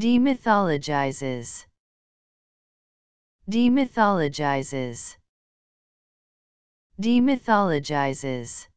Demythologizes. Demythologizes. Demythologizes.